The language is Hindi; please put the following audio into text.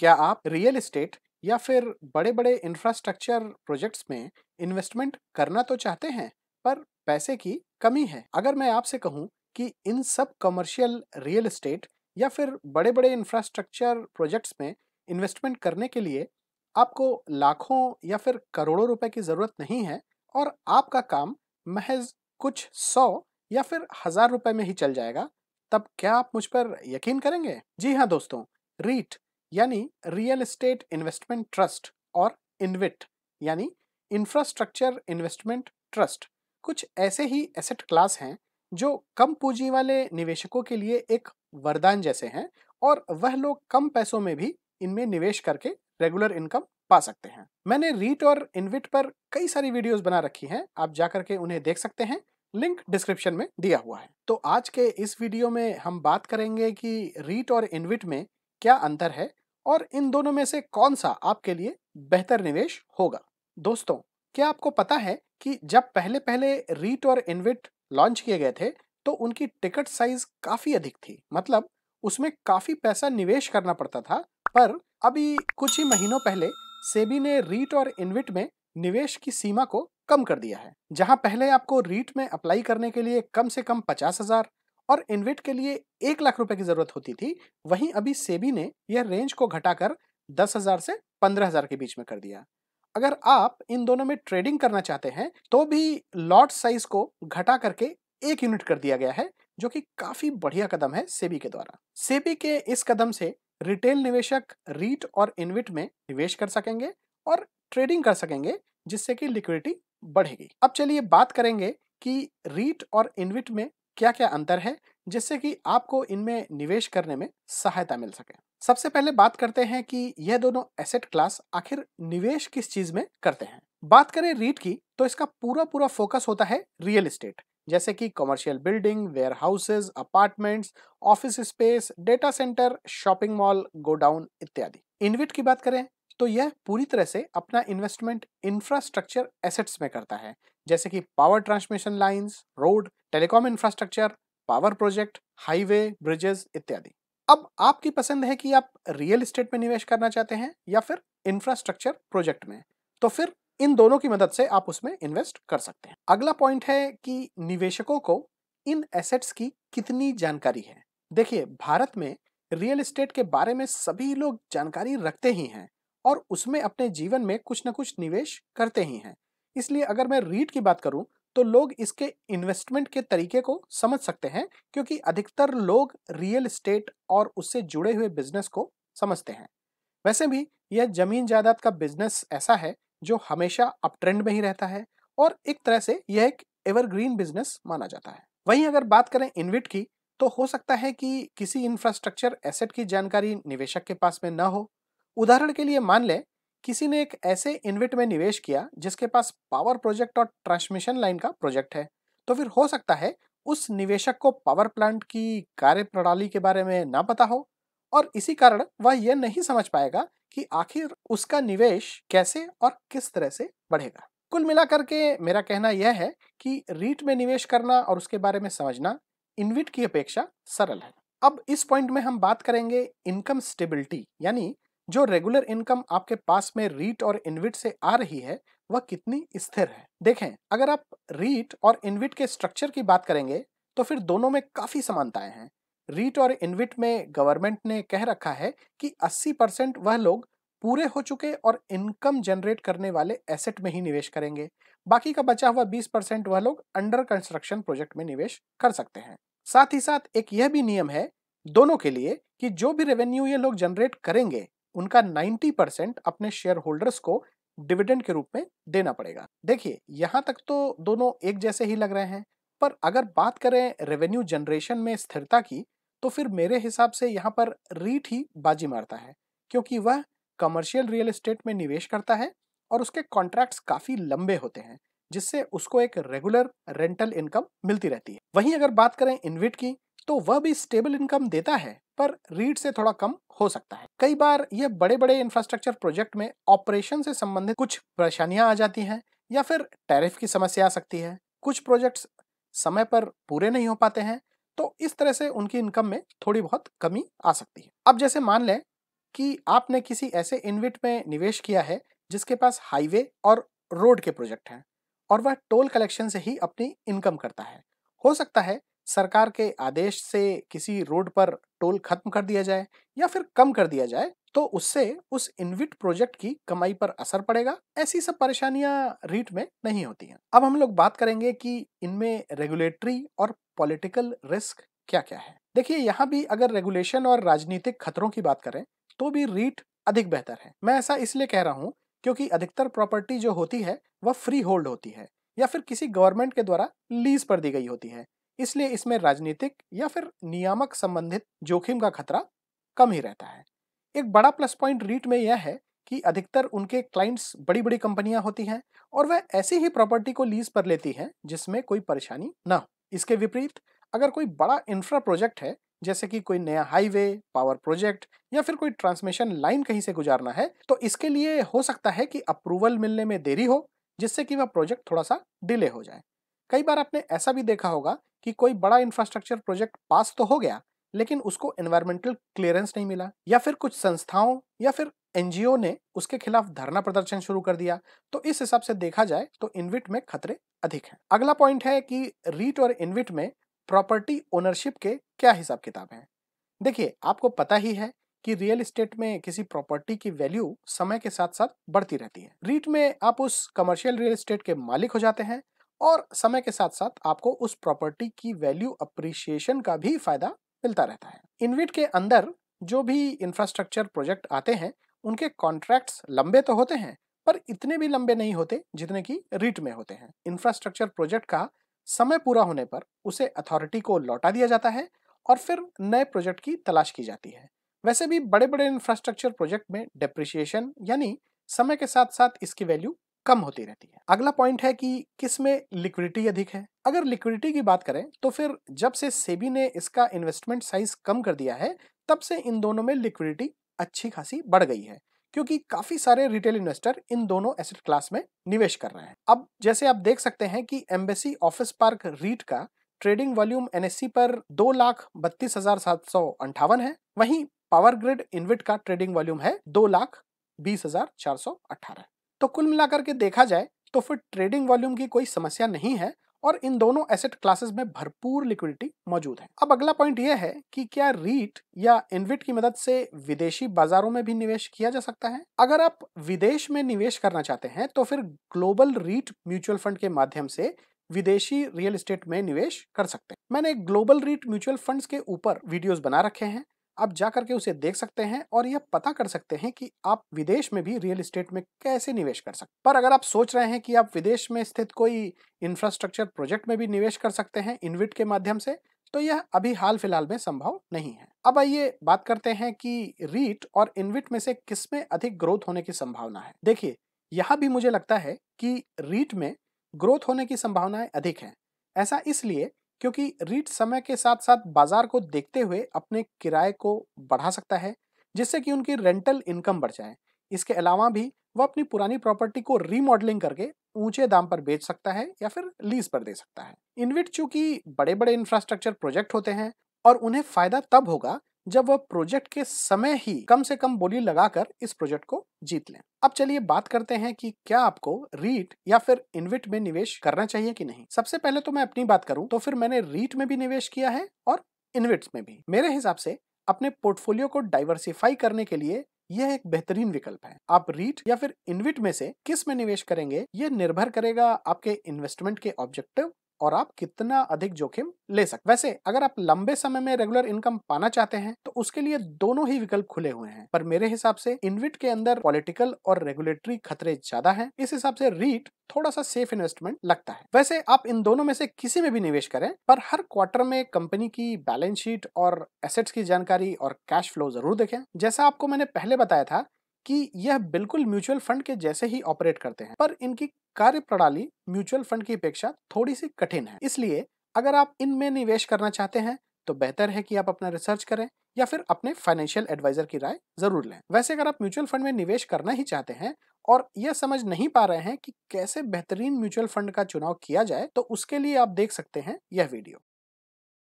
क्या आप रियल एस्टेट या फिर बड़े बड़े इंफ्रास्ट्रक्चर प्रोजेक्ट्स में इन्वेस्टमेंट करना तो चाहते हैं पर पैसे की कमी है अगर मैं आपसे कहूं कि इन सब कमर्शियल रियल एस्टेट या फिर बड़े बड़े इंफ्रास्ट्रक्चर प्रोजेक्ट्स में इन्वेस्टमेंट करने के लिए आपको लाखों या फिर करोड़ों रुपए की ज़रूरत नहीं है और आपका काम महज कुछ सौ या फिर हज़ार रुपए में ही चल जाएगा तब क्या आप मुझ पर यकीन करेंगे जी हाँ दोस्तों रीट यानी रियल एस्टेट इन्वेस्टमेंट ट्रस्ट और इन्विट यानी इंफ्रास्ट्रक्चर इन्वेस्टमेंट ट्रस्ट कुछ ऐसे ही एसेट क्लास हैं जो कम पूंजी वाले निवेशकों के लिए एक वरदान जैसे हैं और वह लोग कम पैसों में भी इनमें निवेश करके रेगुलर इनकम पा सकते हैं मैंने रीट और इनविट पर कई सारी वीडियोस बना रखी हैं आप जाकर के उन्हें देख सकते हैं लिंक डिस्क्रिप्शन में दिया हुआ है तो आज के इस वीडियो में हम बात करेंगे कि रीट और इनविट में क्या अंतर है और इन दोनों में से कौन सा आपके लिए बेहतर निवेश होगा दोस्तों क्या आपको पता है कि जब पहले पहले रीट और इनविट लॉन्च किए गए थे तो उनकी टिकट साइज काफी अधिक थी मतलब उसमें काफी पैसा निवेश करना पड़ता था पर अभी कुछ ही महीनों पहले सेबी ने रीट और इनविट में निवेश की सीमा को कम कर दिया है जहां पहले आपको रीट में अप्लाई करने के लिए कम से कम पचास हजार और इन्वेट के लिए एक लाख रुपए की जरूरत होती थी वहीं अभी सेबी ने यह रेंज को घटाकर दस हजार से पंद्रह हजार के बीच में कर दिया अगर आप इन दोनों में ट्रेडिंग करना चाहते हैं तो भी लॉट साइज को घटा करके एक यूनिट कर दिया गया है जो कि काफी बढ़िया कदम है सेबी के द्वारा सेबी के इस कदम से रिटेल निवेशक रीट और इनविट में निवेश कर सकेंगे और ट्रेडिंग कर सकेंगे जिससे कि लिक्विडिटी बढ़ेगी अब चलिए बात करेंगे कि रीट और इनविट में क्या क्या अंतर है जिससे कि आपको इनमें निवेश करने में सहायता मिल सके सबसे पहले बात करते हैं कि यह दोनों एसेट क्लास आखिर निवेश किस चीज में करते हैं बात करें रीट की तो इसका पूरा पूरा फोकस होता है रियल इस्टेट जैसे कि commercial building warehouses apartments office space data centre shopping mall गोडाउन इत्यादि इनविट की बात करें तो यह पूरी तरह से अपना इन्वेस्टमेंट इंफ्रास्ट्रक्चर एसेट्स में करता है जैसे कि power transmission lines, road telecom infrastructure power project highway bridges इत्यादि अब आपकी पसंद है कि आप रियल इस्टेट में निवेश करना चाहते हैं या फिर इंफ्रास्ट्रक्चर प्रोजेक्ट में तो फिर इन दोनों की मदद से आप उसमें इन्वेस्ट कर सकते हैं अगला पॉइंट है कि निवेशकों को इन एसेट्स की कितनी जानकारी है देखिए भारत में रियल एस्टेट के बारे में सभी लोग जानकारी रखते ही हैं और उसमें अपने जीवन में कुछ ना कुछ निवेश करते ही हैं इसलिए अगर मैं रीट की बात करूं तो लोग इसके इन्वेस्टमेंट के तरीके को समझ सकते हैं क्योंकि अधिकतर लोग रियल इस्टेट और उससे जुड़े हुए बिजनेस को समझते हैं वैसे भी यह जमीन जायदाद का बिजनेस ऐसा है जो हमेशा अप ट्रेंड में ही रहता है और एक तरह से यह एक एवरग्रीन बिजनेस माना जाता है वहीं अगर बात करें इनविट की तो हो सकता है कि किसी इंफ्रास्ट्रक्चर एसेट की जानकारी निवेशक के पास में न हो उदाहरण के लिए मान लें किसी ने एक ऐसे इन्विट में निवेश किया जिसके पास पावर प्रोजेक्ट और ट्रांसमिशन लाइन का प्रोजेक्ट है तो फिर हो सकता है उस निवेशक को पावर प्लांट की कार्य प्रणाली के बारे में ना पता हो और इसी कारण वह यह नहीं समझ पाएगा कि आखिर उसका निवेश कैसे और किस तरह से बढ़ेगा कुल मिलाकर के मेरा कहना यह है कि रीट में निवेश करना और उसके बारे में समझना इन्विट की अपेक्षा सरल है अब इस पॉइंट में हम बात करेंगे इनकम स्टेबिलिटी यानी जो रेगुलर इनकम आपके पास में रीट और इनविट से आ रही है वह कितनी स्थिर है देखें अगर आप रीट और इनविट के स्ट्रक्चर की बात करेंगे तो फिर दोनों में काफ़ी समानताएं हैं रीट और इनविट में गवर्नमेंट ने कह रखा है कि 80 परसेंट वह लोग पूरे हो चुके और इनकम जनरेट करने वाले एसेट में ही निवेश करेंगे बाकी का बचा हुआ 20 परसेंट वह लोग अंडर कंस्ट्रक्शन प्रोजेक्ट में निवेश कर सकते हैं साथ ही साथ एक यह भी नियम है दोनों के लिए कि जो भी रेवेन्यू ये लोग जनरेट करेंगे उनका 90 परसेंट अपने शेयर होल्डर्स को डिविडेंड के रूप में देना पड़ेगा देखिए यहाँ तक तो दोनों एक जैसे ही लग रहे हैं पर अगर बात करें रेवेन्यू जनरेशन में स्थिरता की तो फिर मेरे हिसाब से यहाँ पर रीट ही बाजी मारता है क्योंकि वह कमर्शियल रियल एस्टेट में निवेश करता है और उसके कॉन्ट्रैक्ट्स काफ़ी लंबे होते हैं जिससे उसको एक रेगुलर रेंटल इनकम मिलती रहती है वहीं अगर बात करें इनविट की तो वह भी स्टेबल इनकम देता है पर रीट से थोड़ा कम हो सकता है कई बार यह बड़े बड़े इंफ्रास्ट्रक्चर प्रोजेक्ट में ऑपरेशन से संबंधित कुछ परेशानियां आ जाती हैं या फिर टैरिफ की समस्या आ सकती है कुछ प्रोजेक्ट्स समय पर पूरे नहीं हो पाते हैं तो इस तरह से उनकी इनकम में थोड़ी बहुत कमी आ सकती है अब जैसे मान लें कि आपने किसी ऐसे इनविट में निवेश किया है जिसके पास हाईवे और रोड के प्रोजेक्ट हैं और वह टोल कलेक्शन से ही अपनी इनकम करता है हो सकता है सरकार के आदेश से किसी रोड पर टोल खत्म कर दिया जाए या फिर कम कर दिया जाए तो उससे उस इनविट प्रोजेक्ट की कमाई पर असर पड़ेगा ऐसी सब परेशानियां रीट में नहीं होती हैं अब हम लोग बात करेंगे कि इनमें रेगुलेटरी और पॉलिटिकल रिस्क क्या क्या है देखिए यहाँ भी अगर रेगुलेशन और राजनीतिक खतरों की बात करें तो भी रीट अधिक बेहतर है मैं ऐसा इसलिए कह रहा हूँ क्योंकि अधिकतर प्रॉपर्टी जो होती है वह फ्री होल्ड होती है या फिर किसी गवर्नमेंट के द्वारा लीज पर दी गई होती है इसलिए इसमें राजनीतिक या फिर नियामक संबंधित जोखिम का खतरा कम ही रहता है एक बड़ा प्लस पॉइंट रीट में यह है कि अधिकतर उनके क्लाइंट्स बड़ी बड़ी कंपनियां होती हैं और वह ऐसी ही प्रॉपर्टी को लीज पर लेती हैं जिसमें कोई परेशानी ना हो इसके विपरीत अगर कोई बड़ा इंफ्रा प्रोजेक्ट है जैसे कि कोई नया हाईवे पावर प्रोजेक्ट या फिर कोई ट्रांसमिशन लाइन कहीं से गुजारना है तो इसके लिए हो सकता है कि अप्रूवल मिलने में देरी हो जिससे कि वह प्रोजेक्ट थोड़ा सा डिले हो जाए कई बार आपने ऐसा भी देखा होगा कि कोई बड़ा इंफ्रास्ट्रक्चर प्रोजेक्ट पास तो हो गया लेकिन उसको एनवायरमेंटल क्लियरेंस नहीं मिला या फिर कुछ संस्थाओं या फिर एनजीओ ने उसके खिलाफ धरना प्रदर्शन शुरू कर दिया तो इस हिसाब से देखा जाए तो इनविट में खतरे अधिक हैं अगला पॉइंट है कि रीट और इनविट में प्रॉपर्टी ओनरशिप के क्या हिसाब किताब हैं देखिए आपको पता ही है कि रियल इस्टेट में किसी प्रॉपर्टी की वैल्यू समय के साथ साथ बढ़ती रहती है रीट में आप उस कमर्शियल रियल इस्टेट के मालिक हो जाते हैं और समय के साथ साथ आपको उस प्रॉपर्टी की वैल्यू अप्रिशिएशन का भी फायदा मिलता रहता है इनविट के अंदर जो भी इंफ्रास्ट्रक्चर प्रोजेक्ट आते हैं उनके कॉन्ट्रैक्ट्स लंबे तो होते हैं पर इतने भी लंबे नहीं होते जितने की रीट में होते हैं इंफ्रास्ट्रक्चर प्रोजेक्ट का समय पूरा होने पर उसे अथॉरिटी को लौटा दिया जाता है और फिर नए प्रोजेक्ट की तलाश की जाती है वैसे भी बड़े बड़े इंफ्रास्ट्रक्चर प्रोजेक्ट में डेप्रिशिएशन यानी समय के साथ साथ इसकी वैल्यू कम होती रहती है अगला पॉइंट है कि किस में लिक्विडिटी अधिक है अगर लिक्विडिटी की बात करें तो फिर जब से सेबी ने इसका इन्वेस्टमेंट साइज कम कर दिया है तब से इन दोनों में लिक्विडिटी अच्छी खासी बढ़ गई है क्योंकि काफी सारे रिटेल इन्वेस्टर इन दोनों एसेट क्लास में निवेश कर रहे हैं अब जैसे आप देख सकते हैं कि एम्बेसी ऑफिस पार्क रीट का ट्रेडिंग वॉल्यूम एनएससी पर दो लाख बत्तीस हजार सात सौ अंठावन है वहीं पावर ग्रिड इनविट का ट्रेडिंग वॉल्यूम है दो लाख बीस हजार चार सौ अठारह तो कुल मिलाकर के देखा जाए तो फिर ट्रेडिंग वॉल्यूम की कोई समस्या नहीं है और इन दोनों एसेट क्लासेस में भरपूर लिक्विडिटी मौजूद है अब अगला पॉइंट यह है कि क्या रीट या इनविट की मदद से विदेशी बाजारों में भी निवेश किया जा सकता है अगर आप विदेश में निवेश करना चाहते हैं तो फिर ग्लोबल रीट म्यूचुअल फंड के माध्यम से विदेशी रियल एस्टेट में निवेश कर सकते हैं मैंने ग्लोबल रीट म्यूचुअल फंड्स के ऊपर वीडियोस बना रखे हैं आप जा करके उसे देख सकते हैं और यह पता कर सकते हैं कि आप विदेश में भी रियल इस्टेट में कैसे निवेश कर सकते पर अगर आप सोच रहे हैं कि आप विदेश में स्थित कोई इंफ्रास्ट्रक्चर प्रोजेक्ट में भी निवेश कर सकते हैं इनविट के माध्यम से तो यह अभी हाल फिलहाल में संभव नहीं है अब आइए बात करते हैं कि रीट और इनविट में से किसमें अधिक ग्रोथ होने की संभावना है देखिए यहाँ भी मुझे लगता है कि रीट में ग्रोथ होने की संभावनाएं अधिक हैं ऐसा इसलिए क्योंकि रीट समय के साथ साथ बाजार को देखते हुए अपने किराए को बढ़ा सकता है जिससे कि उनकी रेंटल इनकम बढ़ जाए इसके अलावा भी वह अपनी पुरानी प्रॉपर्टी को रीमॉडलिंग करके ऊंचे दाम पर बेच सकता है या फिर लीज पर दे सकता है इनविट चूंकि बड़े बड़े इंफ्रास्ट्रक्चर प्रोजेक्ट होते हैं और उन्हें फायदा तब होगा जब वह प्रोजेक्ट के समय ही कम से कम बोली लगाकर इस प्रोजेक्ट को जीत लें अब चलिए बात करते हैं कि क्या आपको रीट या फिर इन्विट में निवेश करना चाहिए कि नहीं सबसे पहले तो मैं अपनी बात करूं तो फिर मैंने रीट में भी निवेश किया है और इनविट में भी मेरे हिसाब से अपने पोर्टफोलियो को डाइवर्सिफाई करने के लिए यह एक बेहतरीन विकल्प है आप रीट या फिर इन्विट में से किस में निवेश करेंगे ये निर्भर करेगा आपके इन्वेस्टमेंट के ऑब्जेक्टिव और आप कितना अधिक जोखिम ले सकते वैसे अगर आप लंबे समय में रेगुलर इनकम पाना चाहते हैं तो उसके लिए दोनों ही विकल्प खुले हुए हैं पर मेरे हिसाब से इनविट के अंदर पॉलिटिकल और रेगुलेटरी खतरे ज्यादा हैं इस हिसाब से रीट थोड़ा सा सेफ इन्वेस्टमेंट लगता है वैसे आप इन दोनों में से किसी में भी निवेश करें पर हर क्वार्टर में कंपनी की बैलेंस शीट और एसेट्स की जानकारी और कैश फ्लो जरूर देखें जैसा आपको मैंने पहले बताया था कि यह बिल्कुल म्यूचुअल फंड के जैसे ही ऑपरेट करते हैं पर इनकी कार्य प्रणाली म्यूचुअल फंड की अपेक्षा थोड़ी सी कठिन है इसलिए अगर आप इनमें निवेश करना चाहते हैं तो बेहतर है कि आप अपना रिसर्च करें या फिर अपने फाइनेंशियल एडवाइजर की राय जरूर लें वैसे अगर आप म्यूचुअल फंड में निवेश करना ही चाहते हैं और यह समझ नहीं पा रहे हैं कि कैसे बेहतरीन म्यूचुअल फंड का चुनाव किया जाए तो उसके लिए आप देख सकते हैं यह वीडियो